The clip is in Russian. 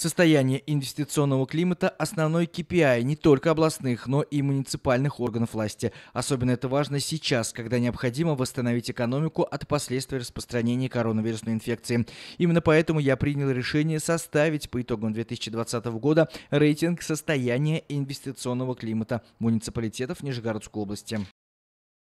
Состояние инвестиционного климата – основной KPI не только областных, но и муниципальных органов власти. Особенно это важно сейчас, когда необходимо восстановить экономику от последствий распространения коронавирусной инфекции. Именно поэтому я принял решение составить по итогам 2020 года рейтинг состояния инвестиционного климата муниципалитетов Нижегородской области.